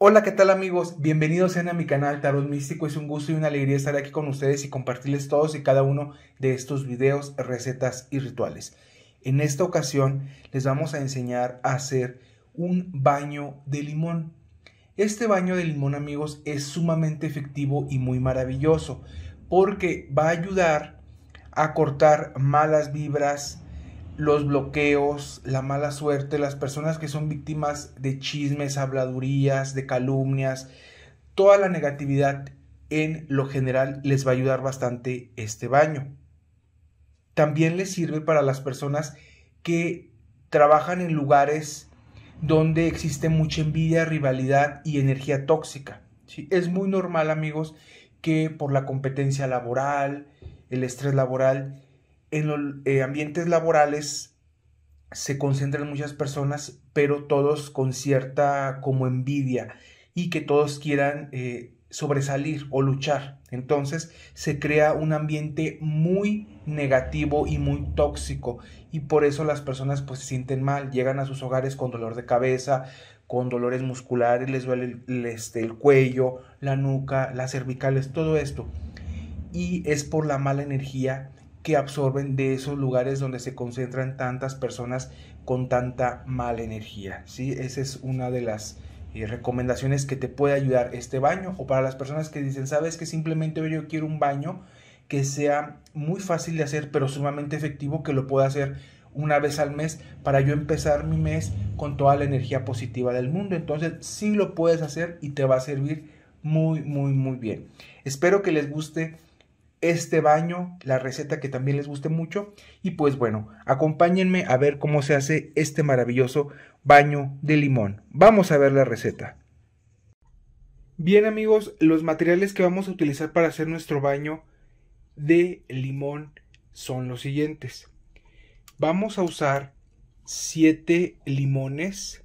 Hola, ¿qué tal amigos? Bienvenidos sean a mi canal Tarot Místico. Es un gusto y una alegría estar aquí con ustedes y compartirles todos y cada uno de estos videos, recetas y rituales. En esta ocasión les vamos a enseñar a hacer un baño de limón. Este baño de limón amigos es sumamente efectivo y muy maravilloso porque va a ayudar a cortar malas vibras, los bloqueos, la mala suerte, las personas que son víctimas de chismes, habladurías, de calumnias, toda la negatividad en lo general les va a ayudar bastante este baño. También les sirve para las personas que trabajan en lugares donde existe mucha envidia, rivalidad y energía tóxica. Es muy normal amigos que por la competencia laboral, el estrés laboral, en los eh, ambientes laborales se concentran muchas personas, pero todos con cierta como envidia y que todos quieran eh, sobresalir o luchar. Entonces se crea un ambiente muy negativo y muy tóxico y por eso las personas pues se sienten mal, llegan a sus hogares con dolor de cabeza, con dolores musculares, les duele el este, cuello, la nuca, las cervicales, todo esto. Y es por la mala energía que absorben de esos lugares donde se concentran tantas personas con tanta mala energía. ¿sí? Esa es una de las eh, recomendaciones que te puede ayudar este baño o para las personas que dicen, sabes que simplemente yo quiero un baño que sea muy fácil de hacer pero sumamente efectivo, que lo pueda hacer una vez al mes para yo empezar mi mes con toda la energía positiva del mundo. Entonces sí lo puedes hacer y te va a servir muy, muy, muy bien. Espero que les guste este baño, la receta que también les guste mucho. Y pues bueno, acompáñenme a ver cómo se hace este maravilloso baño de limón. Vamos a ver la receta. Bien amigos, los materiales que vamos a utilizar para hacer nuestro baño de limón son los siguientes. Vamos a usar 7 limones.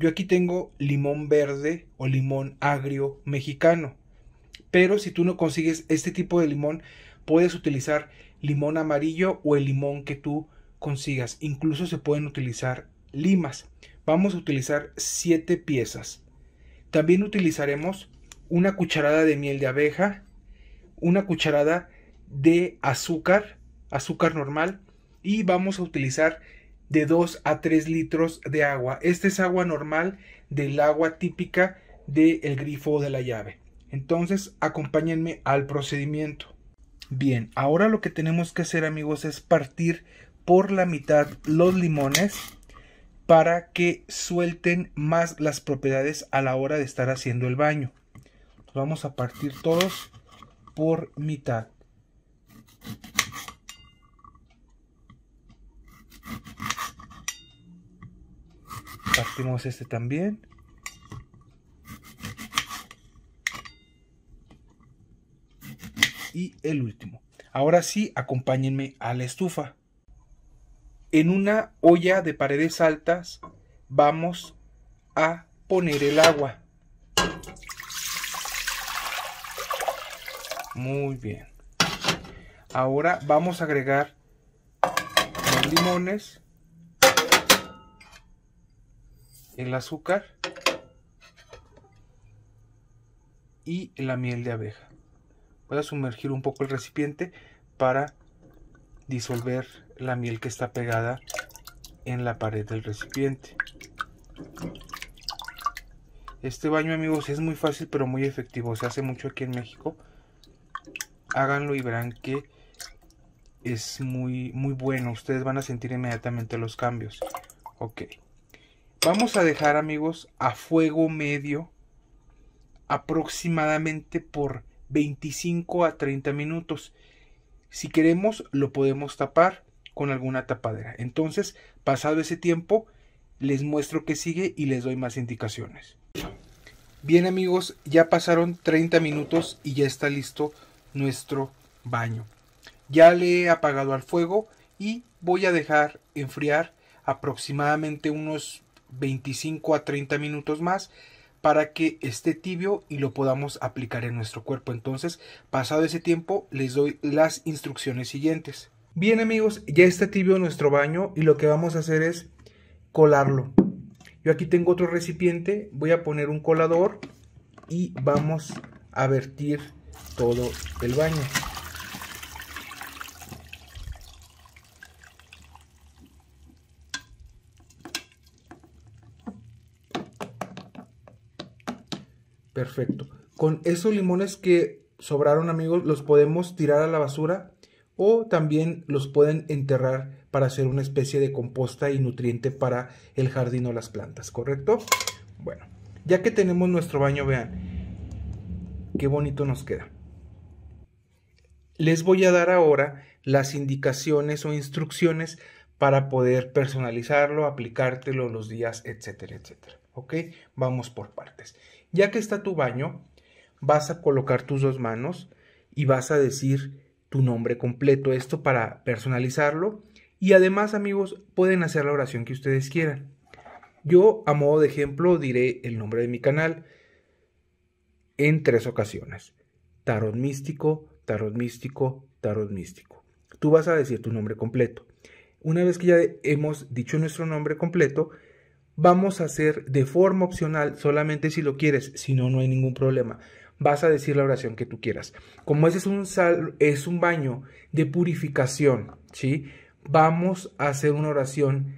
Yo aquí tengo limón verde o limón agrio mexicano. Pero si tú no consigues este tipo de limón, puedes utilizar limón amarillo o el limón que tú consigas. Incluso se pueden utilizar limas. Vamos a utilizar 7 piezas. También utilizaremos una cucharada de miel de abeja, una cucharada de azúcar, azúcar normal, y vamos a utilizar de 2 a 3 litros de agua. Esta es agua normal del agua típica del grifo o de la llave. Entonces, acompáñenme al procedimiento. Bien, ahora lo que tenemos que hacer amigos es partir por la mitad los limones para que suelten más las propiedades a la hora de estar haciendo el baño. vamos a partir todos por mitad. Partimos este también. y el último. Ahora sí, acompáñenme a la estufa. En una olla de paredes altas vamos a poner el agua. Muy bien. Ahora vamos a agregar los limones, el azúcar y la miel de abeja voy a sumergir un poco el recipiente para disolver la miel que está pegada en la pared del recipiente este baño amigos es muy fácil pero muy efectivo se hace mucho aquí en México háganlo y verán que es muy muy bueno ustedes van a sentir inmediatamente los cambios ok vamos a dejar amigos a fuego medio aproximadamente por 25 a 30 minutos. Si queremos lo podemos tapar con alguna tapadera. Entonces, pasado ese tiempo, les muestro que sigue y les doy más indicaciones. Bien amigos, ya pasaron 30 minutos y ya está listo nuestro baño. Ya le he apagado al fuego y voy a dejar enfriar aproximadamente unos 25 a 30 minutos más para que esté tibio y lo podamos aplicar en nuestro cuerpo. Entonces, pasado ese tiempo, les doy las instrucciones siguientes. Bien amigos, ya está tibio nuestro baño y lo que vamos a hacer es colarlo. Yo aquí tengo otro recipiente, voy a poner un colador y vamos a vertir todo el baño. Perfecto. Con esos limones que sobraron, amigos, los podemos tirar a la basura o también los pueden enterrar para hacer una especie de composta y nutriente para el jardín o las plantas, ¿correcto? Bueno, ya que tenemos nuestro baño, vean qué bonito nos queda. Les voy a dar ahora las indicaciones o instrucciones para poder personalizarlo, aplicártelo los días, etcétera, etcétera. ¿Ok? Vamos por partes. Ya que está tu baño, vas a colocar tus dos manos y vas a decir tu nombre completo, esto para personalizarlo. Y además, amigos, pueden hacer la oración que ustedes quieran. Yo, a modo de ejemplo, diré el nombre de mi canal en tres ocasiones. Tarot místico, tarot místico, tarot místico. Tú vas a decir tu nombre completo. Una vez que ya hemos dicho nuestro nombre completo, vamos a hacer de forma opcional solamente si lo quieres, si no, no hay ningún problema. Vas a decir la oración que tú quieras. Como ese es un, sal, es un baño de purificación, ¿sí? Vamos a hacer una oración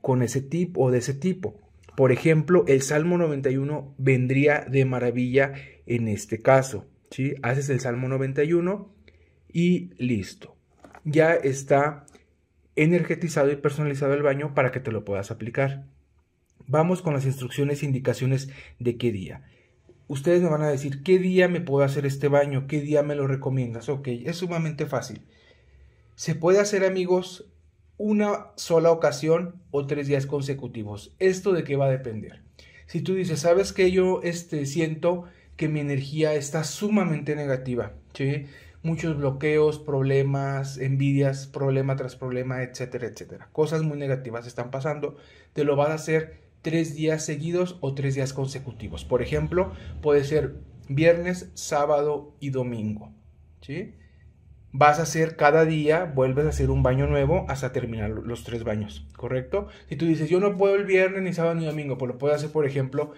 con ese tipo o de ese tipo. Por ejemplo, el Salmo 91 vendría de maravilla en este caso, Haces el Salmo 91 y listo. Ya está energetizado y personalizado el baño para que te lo puedas aplicar. Vamos con las instrucciones e indicaciones de qué día. Ustedes me van a decir, ¿qué día me puedo hacer este baño? ¿Qué día me lo recomiendas? Ok, es sumamente fácil. Se puede hacer, amigos, una sola ocasión o tres días consecutivos. ¿Esto de qué va a depender? Si tú dices, ¿sabes que Yo este, siento que mi energía está sumamente negativa, Muchos bloqueos, problemas, envidias, problema tras problema, etcétera, etcétera. Cosas muy negativas están pasando. Te lo vas a hacer tres días seguidos o tres días consecutivos. Por ejemplo, puede ser viernes, sábado y domingo. ¿sí? Vas a hacer cada día, vuelves a hacer un baño nuevo hasta terminar los tres baños, ¿correcto? Si tú dices, yo no puedo el viernes, ni sábado, ni domingo, pues lo puedes hacer, por ejemplo,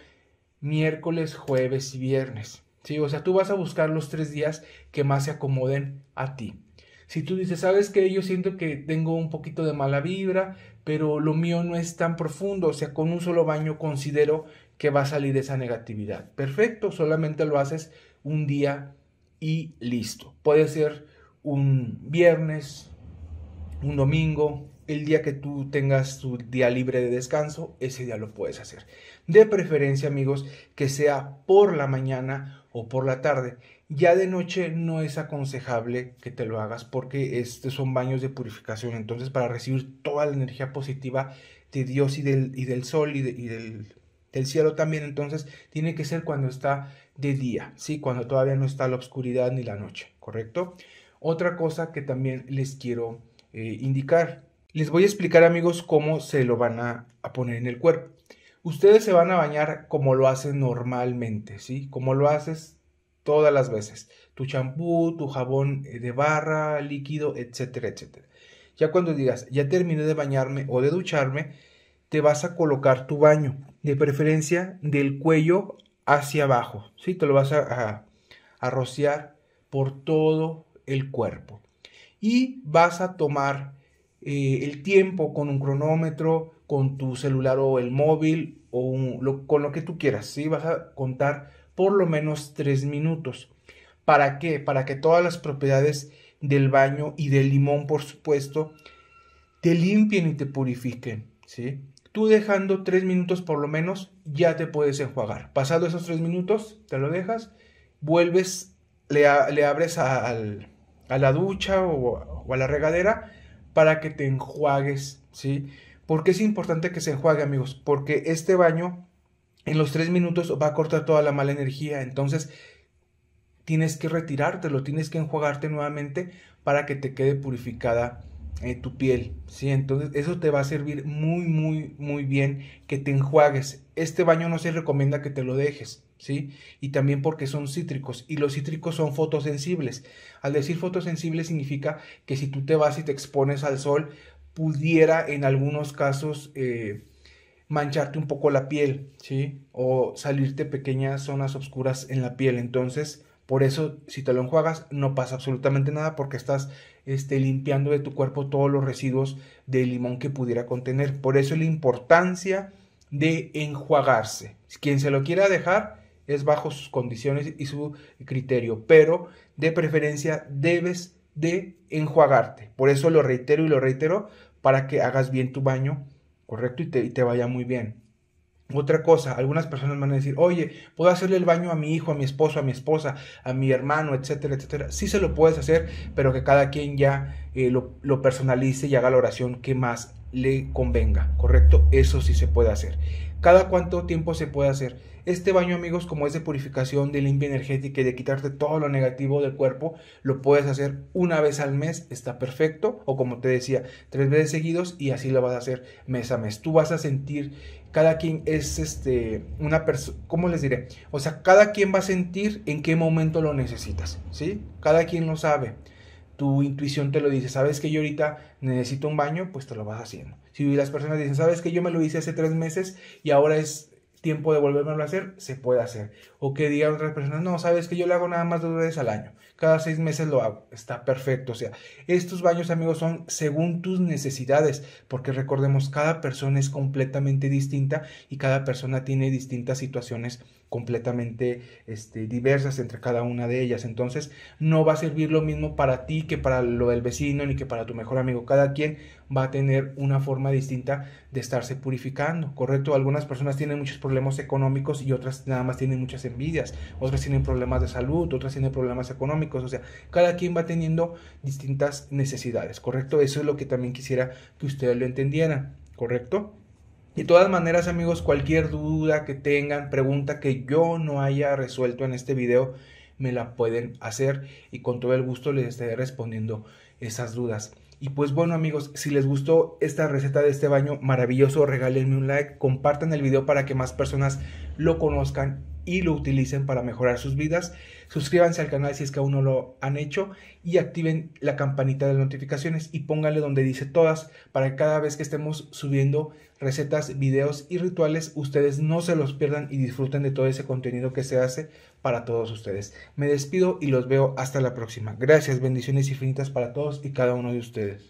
miércoles, jueves y viernes. ¿sí? O sea, tú vas a buscar los tres días que más se acomoden a ti. Si tú dices, sabes que yo siento que tengo un poquito de mala vibra, pero lo mío no es tan profundo, o sea, con un solo baño considero que va a salir esa negatividad. Perfecto, solamente lo haces un día y listo. Puede ser un viernes, un domingo, el día que tú tengas tu día libre de descanso, ese día lo puedes hacer. De preferencia, amigos, que sea por la mañana o por la tarde. Ya de noche no es aconsejable que te lo hagas porque estos son baños de purificación. Entonces, para recibir toda la energía positiva de Dios y del, y del sol y, y del, cielo también, entonces tiene que ser cuando está de día, ¿sí? Cuando todavía no está la oscuridad ni la noche, ¿correcto? Otra cosa que también les quiero eh, indicar. Les voy a explicar amigos cómo se lo van a, poner en el cuerpo. Ustedes se van a bañar como lo hacen normalmente, ¿sí? Como lo haces todas las veces. Tu champú, tu jabón eh, de barra, líquido, etcétera, etcétera. Ya cuando digas, ya terminé de bañarme o de ducharme, te vas a colocar tu baño, de preferencia del cuello hacia abajo, ¿sí? Te lo vas a rociar por todo el cuerpo y vas a tomar eh, el tiempo con un cronómetro, con tu celular o el móvil o con lo que tú quieras. ¿sí? Vas a contar por lo menos tres minutos. ¿Para qué? Para que todas las propiedades del baño y del limón, por supuesto, te limpien y te purifiquen. ¿sí? Tú dejando tres minutos por lo menos, ya te puedes enjuagar. Pasado esos tres minutos, te lo dejas, vuelves, le, abres al a la ducha o, a la regadera para que te enjuagues, ¿sí? porque es importante que se enjuague, amigos? Porque este baño en los tres minutos va a cortar toda la mala energía. Entonces, tienes que retirártelo, tienes que enjuagarte nuevamente para que te quede purificada eh, tu piel. ¿sí? Entonces, eso te va a servir muy, muy, muy bien que te enjuagues. Este baño no se recomienda que te lo dejes. Y también porque son cítricos y los cítricos son fotosensibles. Al decir fotosensible significa que si tú te vas y te expones al sol, pudiera en algunos casos eh, mancharte un poco la piel, ¿sí? O salirte pequeñas zonas oscuras en la piel. Entonces, por eso, si te lo enjuagas, no pasa absolutamente nada porque estás este, limpiando de tu cuerpo todos los residuos de limón que pudiera contener. Por eso la importancia de enjuagarse. Quien se lo quiera dejar, es bajo sus condiciones y su criterio, pero de preferencia debes de enjuagarte. Por eso lo reitero y lo reitero para que hagas bien tu baño, correcto, y te, te vaya muy bien. Otra cosa, algunas personas van a decir, oye, puedo hacerle el baño a mi hijo, a mi esposo, a mi esposa, a mi hermano, etcétera, etcétera. Sí se lo puedes hacer, pero que cada quien ya eh, lo, lo, personalice y haga la oración que más le convenga, ¿correcto? Eso sí se puede hacer. ¿Cada cuánto tiempo se puede hacer? Este baño, amigos, como es de purificación, de limpia energética y de quitarte todo lo negativo del cuerpo, lo puedes hacer una vez al mes, está perfecto, o como te decía, tres veces seguidos y así lo vas a hacer mes a mes. Tú vas a sentir, cada quien es este, una persona, ¿cómo les diré? O sea, cada quien va a sentir en qué momento lo necesitas, ¿sí? Cada quien lo sabe tu intuición te lo dice, sabes que yo ahorita necesito un baño, pues te lo vas haciendo. Si las personas dicen, sabes que yo me lo hice hace tres meses y ahora es tiempo de volverme a hacer, se puede hacer. O que digan otras personas, no, sabes que yo lo hago nada más dos veces al año cada seis meses lo hago. Está perfecto. O sea, estos baños, amigos, son según tus necesidades, porque recordemos, cada persona es completamente distinta y cada persona tiene distintas situaciones completamente este, diversas entre cada una de ellas. Entonces, no va a servir lo mismo para ti que para lo del vecino ni que para tu mejor amigo. Cada quien va a tener una forma distinta de estarse purificando, ¿correcto? Algunas personas tienen muchos problemas económicos y otras nada más tienen muchas envidias, otras tienen problemas de salud, otras tienen problemas económicos o sea, cada quien va teniendo distintas necesidades, ¿correcto? Eso es lo que también quisiera que ustedes lo entendieran, ¿correcto? De todas maneras, amigos, cualquier duda que tengan, pregunta que yo no haya resuelto en este video, me la pueden hacer y con todo el gusto les estaré respondiendo esas dudas. Y pues bueno amigos, si les gustó esta receta de este baño maravilloso, regálenme un like, compartan el video para que más personas lo conozcan y lo utilicen para mejorar sus vidas. Suscríbanse al canal si es que aún no lo han hecho y activen la campanita de notificaciones y pónganle donde dice todas para que cada vez que estemos subiendo recetas, videos y rituales ustedes no se los pierdan y disfruten de todo ese contenido que se hace para todos ustedes. Me despido y los veo hasta la próxima. Gracias, bendiciones infinitas para todos y cada uno de ustedes.